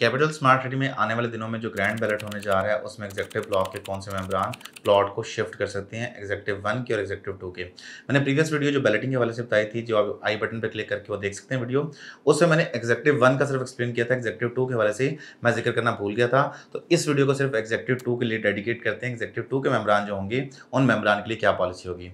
capital smart city में आने वाले दिनों में जो ग्रैंड बैलेट होने जा रहा है उसमें एग्जेक्टिव ब्लॉक के कौन से मेम्बरान प्लॉट को शिफ्ट कर सकते हैं एग्जेक्टिव वन के और एग्जेक्टिव टू के मैंने प्रीवियस वीडियो जो बैलेटिंग के वाले से बताई थी जो आप आई बटन पर क्लिक करके वो देख सकते हैं वीडियो उसमें मैंने एग्जेक्टिव वन का सिर्फ एक्सप्लेन किया था एग्जेक्टिव टू के वाले से मैं जिक्र करना भूल गया था तो इस वीडियो को सिर्फ एग्जेक्टिव टू के लिए डेडिकेट करते हैं एग्जेक्टिव टू के मेम्बरान जो होंगे उन मेम्बरान के लिए क्या पॉलिसी होगी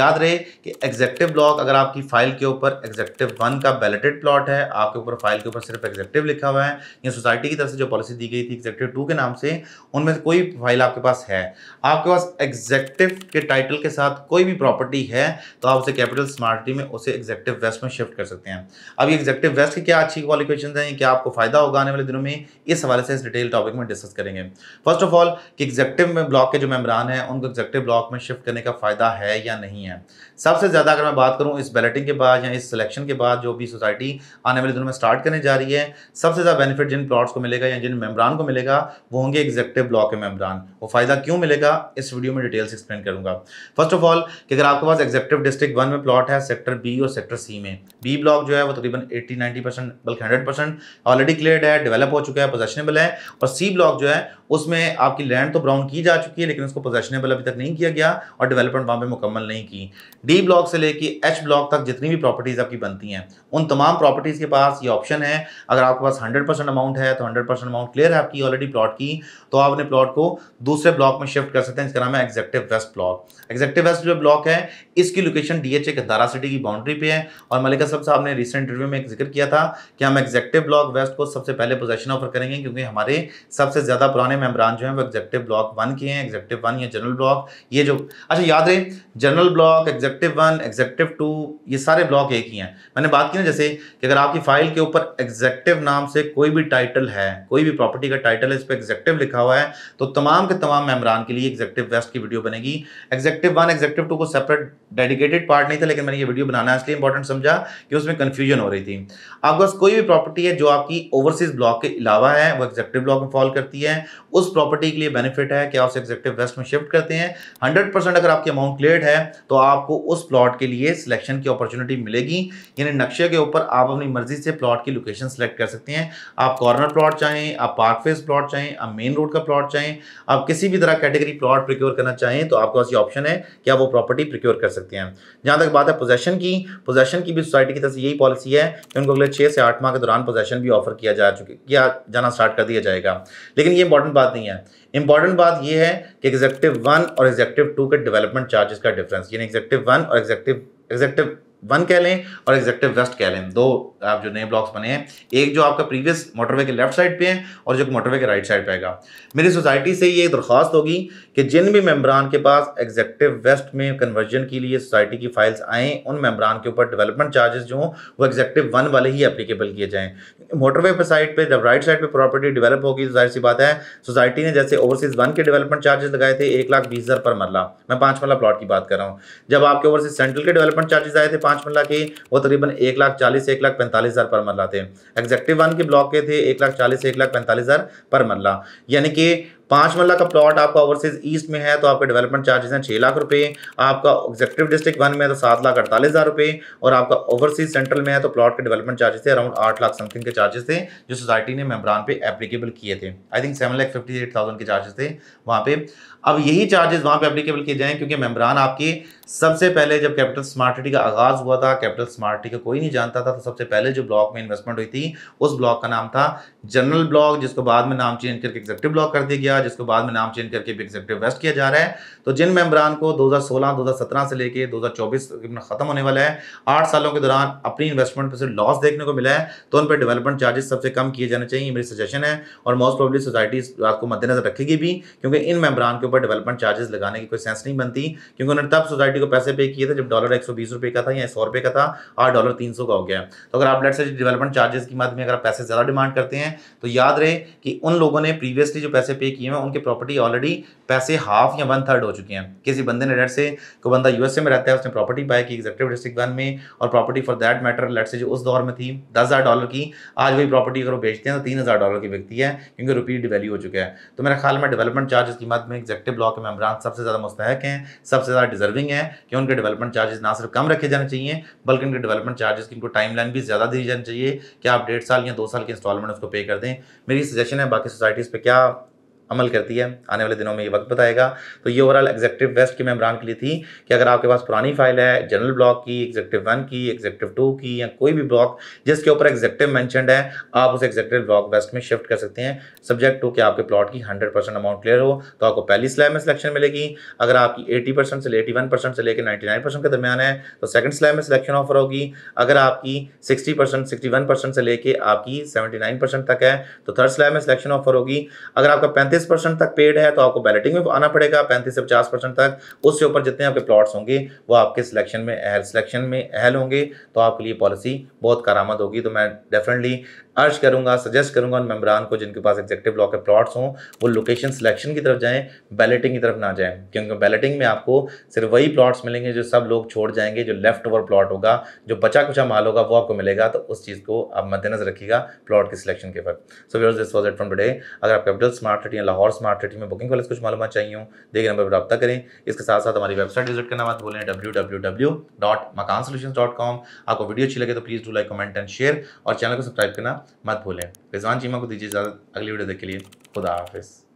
याद रहे कि एग्जेक्टिव ब्लॉक अगर आपकी फाइल के ऊपर एग्जेक्टिव वन का बैलेटेड प्लॉट है आपके ऊपर फाइल के ऊपर सिर्फ एग्जेक्टिव लिखा हुआ है या सोसाइटी की तरफ से जो पॉलिसी दी गई थी एग्जेक्टिव टू के नाम से उनमें से कोई फाइल आपके पास है आपके पास एग्जेक्टिव के टाइटल के साथ कोई भी प्रॉपर्टी है तो आप उसे कैपिटल स्मार्टी में उसे एग्जेक्टिव वेस्ट में शिफ्ट कर सकते हैं अब ये एग्जेक्टिव वेस्ट की क्या अच्छी क्वालिफिकेशन हैं क्या आपको फायदा होगा आने वाले दिनों में इस हवाले से इस डिटेल टॉपिक में डिस्कस करेंगे फर्स्ट ऑफ ऑल कि एग्जेक्टिव में ब्लॉक के जो मेम्बरान हैं उनको एग्जेक्टिव ब्लॉक में शिफ्ट करने का फायदा है या नहीं है सबसे ज़्यादा अगर मैं बात करूँ इस बैलेटिंग के बाद या इस सिलेक्शन के बाद जो भी सोसाइटी आने वाले दिनों में स्टार्ट करने जा रही है सबसे ज़्यादा बेनिफिट जिन प्लॉट्स को मिलेगा या जिन मेम्ब्रान को मिलेगा वो होंगे एग्जेक्टिव ब्लॉक के मेम्ब्रान वो फ़ायदा क्यों मिलेगा इस वीडियो में डिटेल्स एक्सप्लेन करूंगा फर्स्ट ऑफ ऑल कि अगर आपके पास एग्जेक्टिव डिस्ट्रिक्ट वन में प्लॉट है सेक्टर बी और सेक्टर सी में बी ब्लॉक जो है वो तकरीबन एट्टी नाइन्टी परसेंट बल्कि हंड्रेड परसेंट ऑलरेडी क्लियर है डेवलप हो चुका है पोजेशनेबल है और सी ब्लॉक जो है उसमें आपकी लैंड तो ब्राउन की जा चुकी है लेकिन उसको पोजेशनेबल अभी तक नहीं किया गया और डेवलपमेंट वहाँ पर मुकम्मल नहीं की डी ब्लॉक से लेकर एच ब्लॉक तक जितनी भी प्रॉपर्टीज़ आपकी बनती हैं उन तमाम प्रॉपर्टीज़ के पास ये ऑप्शन है अगर आपके पास हंड्रेड अमाउंट है है तो हंड्रेड परसेंट अमाउंट क्लियर है आपकी ऑलरेडी प्लॉट की तो आप अपने प्लॉट को दूसरे ब्लॉक में शिफ्ट कर सकते हैं इसका नाम है executive west block executive west जो ब्लॉक है इसकी लोकेशन डीएचए कदारा सिटी की बाउंड्री पे है और मलिका सब साहब ने रिसेंट इंटरव्यू में एक जिक्र किया था कि हम एग्जेक्टिव ब्लॉक वेस्ट को सबसे पहले पोजेशन ऑफर करेंगे क्योंकि हमारे सबसे ज़्यादा पुराने मेम्बरान जो है वो एग्जेक्टिव ब्लॉक वन के हैं एग्जेक्टिव वन या जनरल ब्लॉक ये जो अच्छा याद रहे general block executive one executive two ये सारे ब्लॉक एक ही हैं मैंने बात की ना जैसे कि अगर आपकी फाइल के ऊपर एग्जेक्टिव नाम से कोई भी टाइटल टाइटल है कोई भी प्रॉपर्टी का टाइटल है इस पर एग्जेक्टिव लिखा हुआ है तो तमाम के तमाम मेमरान के लिए एग्जेक्टिव वेस्ट की वीडियो बनेगी एग्जेक्टिव वन एग्जेक्टिव टू को सेपरेट डेडिकेटेड पार्ट नहीं था लेकिन मैंने ये वीडियो बनाना इसलिए इंपॉर्टेंट समझा कि उसमें कन्फ्यूजन हो रही थी आपके पास कोई भी प्रॉपर्टी है जो आपकी ओवरसीज ब्लॉक के अलावा है वो एग्जेक्टिव ब्लॉक में फॉल करती है उस प्रॉपर्टी के लिए बेनिफिट है कि आप उसे एग्जेक्टिव वेस्ट में शिफ्ट करते हैं हंड्रेड अगर आपकी अमाउंट क्लियर है तो आपको उस प्लॉट के लिए सिलेक्शन की अपॉर्चुनिटी मिलेगी यानी नक्शे के ऊपर आप अपनी मर्जी से प्लॉट की लोकेशन सेलेक्ट कर सकते हैं आप कॉर्नर कॉर्नर प्लॉट चाहें आप पार्क फेस प्लॉट चाहें आप मेन रोड का प्लॉट चाहें आप किसी भी तरह कैटेगरी प्लॉट प्रिक्योर करना चाहें तो आपके पास ये ऑप्शन है कि आप वो प्रॉपर्टी प्रिक्योर कर सकते हैं जहाँ तक बात है पोजेशन की पोजेशन की भी सोसाइटी की तरफ से यही पॉलिसी है कि उनको अगले छः से आठ माह के दौरान पोजेशन भी ऑफर किया जा चुके किया जाना स्टार्ट कर दिया जाएगा लेकिन ये इंपॉर्टेंट बात नहीं है इंपॉर्टेंट बात यह है कि एग्जेक्टिव वन और एग्जेक्टिव टू के डेवलपमेंट चार्जेस का डिफरेंस यानी एग्जेक्टिव वन और एग्जेक्टिव एग्जेक्टिव वन कह लें और एग्जेक्टिव वेस्ट कह लें दो आप जो नए ब्लॉक्स बने हैं एक जो आपका प्रीवियस मोटरवे के लेफ्ट साइड पे है और जो मोटरवे के राइट साइड पे आएगा मेरी सोसाइटी से ये दरख्वास्त होगी कि जिन भी मेम्बरान के पास एग्जेक्टिव वेस्ट में कन्वर्जन के लिए सोसाइटी की फाइल्स आएँ उन मेम्बरान के ऊपर डेवलपमेंट चार्जेस जो हों वो एग्जेक्टिव वन वाले ही एप्लीकेबल किए जाएँ मोटरवे पर साइड पर जब राइट साइड पर प्रॉपर्टी डेवलप होगी तो जाहिर सी बात है सोसाइटी ने जैसे ओवरसीज़ वन के डेवलपमेंट चार्जेस लगाए थे एक लाख बीस हज़ार पर मरला मैं पाँच वाला प्लाट की बात कर रहा हूँ जब आपके ओवरसीज सेंट्रल के डेवलपमेंट चार्जेस आए थे पाँच मरला की वो तकरीबन एक लाख चालीस एक लाख पैंतालीस हज़ार पर मरला थे एग्जेक्टिव वन के ब्लॉक के थे एक लाख चालीस एक लाख पैंतालीस हज़ार पर मरला यानी कि पांच मल्ला का प्लॉट आपका ओवरसीज ईस्ट में है तो आपके डेवलपमेंट चार्जेस हैं छह लाख रुपए आपका एग्जेक्टिव डिस्ट्रिक्ट वन में है तो सात लाख अड़तालीस हज़ार रुपए और आपका ओवरसीज सेंट्रल में है तो प्लॉट के डेवलपमेंट चार्जेस थे अराउंड आठ लाख समथिंग के चार्जेस थे जो सोसाइटी ने मेम्बरान पे एप्लीकेबल किए थे I think seven lakh fifty eight thousand के चार्जेस थे वहां पे अब यही चार्जेस वहां पे एप्लीकेबल किए जाए क्योंकि मेम्बरान आपके सबसे पहले जब कैपिटल स्मार्ट सिटी का आगाज़ हुआ था कैपिटल स्मार्ट सिटी का कोई नहीं जानता था तो सबसे पहले जो ब्लॉक में इन्वेस्टमेंट हुई थी उस ब्लॉक का नाम था जनरल ब्लॉक जिसको बाद में नाम चेंज करके एग्जेक्टिव ब्लॉक कर दिया गया है जिसको बाद में नाम चेंज करके भी एग्जीक्यूटिव वेस्ट किया जा रहा है तो जिन मेम्बरान को 2016 2017 से लेके 2024 खत्म होने वाला है आठ सालों के दौरान अपनी इन्वेस्टमेंट पर सिर्फ लॉस देखने को मिला है तो उन पर डेवलपमेंट चार्जेस सबसे कम किए जाने चाहिए मेरी सजेशन है और मोस्ट प्रॉब्ली सोसाइटी इस बात को मद्देनजर रखेगी भी क्योंकि इन मेम्बरान के ऊपर डेवलपमेंट चार्जेस लगाने की कोई सेंस नहीं बनती क्योंकि उन्होंने तब सोसाइटी को पैसे पे किए थे जब डॉलर एक रुपए का था या सौ रुपये का था और डॉलर तीन का हो गया तो अगर आप लेट से डेवलपमेंट चार्जेस की मद में अगर आप पैसे ज़्यादा डिमांड करते हैं तो याद रहे कि उन लोगों ने प्रीवियसली जो पैसे पे किए किए हैं उनकी प्रॉपर्टी ऑलरेडी पैसे हाफ या वन थर्ड हो चुके हैं किसी बंदे ने लेट से को बंदा यूएसए में रहता है उसने प्रॉपर्टी बाय की एग्जेक्टिव डिस्ट्रिक्ट वन में और property for that matter let's say जो उस दौर में थी दस हज़ार डॉलर की आज वही प्रॉपर्टी अगर वो बेचते हैं तो तीन हज़ार डॉलर की बिकती है क्योंकि रुपी डिवेल्यू हो चुका है तो मेरे ख्याल में डेवलपमेंट चार्जेस की मत में एग्जेक्टिव ब्लॉक के मेम्बरान सबसे ज़्यादा मुस्तक हैं सबसे ज़्यादा डिजर्विंग है कि उनके डेवलपमेंट चार्जेस ना सिर्फ कम रखे जाने चाहिए बल्कि उनके डेवलपमेंट चार्जेस की उनको टाइम लाइन भी ज़्यादा दी जानी चाहिए कि आप डेढ़ साल या दो साल के इंस्टॉलमेंट उसको पे कर दें मेरी सजेशन है बाकी सोसाइटीज़ पर क्या अमल करती है आने वाले दिनों में ये वक्त बताएगा तो ये ओवरऑल एग्जेक्टिव वेस्ट की मेम्ब्रान के लिए थी कि अगर आपके पास पुरानी फाइल है जनरल ब्लॉक की एग्जेक्टिव वन की एग्जेक्टिव टू की या कोई भी ब्लॉक जिसके ऊपर एग्जेक्टिव मैंशन है आप उस एग्जेक्टिव ब्लॉक वेस्ट में शिफ्ट कर सकते हैं सब्जेक्ट टू के आपके प्लॉट की हंड्रेड परसेंट अमाउंट क्लियर हो तो आपको पहली स्लैब में सिलेक्शन मिलेगी अगर आपकी एटी परसेंट से एटी वन परसेंट से लेकर नाइन्टी नाइन परसेंट के दरमियान है तो सेकंड स्लैब में सिलेक्शन ऑफर होगी अगर आपकी sixty percent sixty one percent से लेकर आपकी सेवेंटी नाइन परसेंट तक है तो थर्ड स्लैब में सिलेक्शन ऑफर होगी अगर आपका पैंतीस पैंतीस परसेंट तक पेड है तो आपको बैलेटिंग में आना पड़ेगा पैंतीस से पचास परसेंट तक उससे ऊपर जितने आपके प्लॉट्स होंगे वो आपके सिलेक्शन में अहल सिलेक्शन में अहल होंगे तो आपके लिए पॉलिसी बहुत कारामद होगी तो मैं डेफिनेटली अर्ज करूंगा सजेस्ट करूंगा उन मेम्बरान को जिनके पास एग्जेक्टिव लॉ के प्लॉट्स हों वो लोकेशन सिलेक्शन की तरफ जाएँ बैलेटिंग की तरफ ना जाएँ क्योंकि बैलेटिंग में आपको सिर्फ वही प्लॉट्स मिलेंगे जो सब लोग छोड़ जाएंगे जो लेफ्ट ओवर प्लॉट होगा जो बचा कुचा माल होगा वो आपको मिलेगा तो उस चीज़ को आप मद्देनजर रखिएगा प्लॉट के सिलेक्शन के वक्त so viewers this was it from today अगर आप कैपिटल स्मार्ट सिटी या लाहौर स्मार्ट सिटी में बुकिंग कॉलेज कुछ मालूम चाहिए हूँ देखिए नंबर पर रब्ता करें इसके साथ साथ हमारी वेबसाइट विजिट करना मत भूलें W W W dot Makaan solution dot com आपको वीडियो अच्छी लगे तो please do like comment and share और चैनल को सब्सक्राइब करना मत भूलें रिजवान चीमा को दीजिए इजाज़त अगली वीडियो देख के लिए खुदा हाफिज़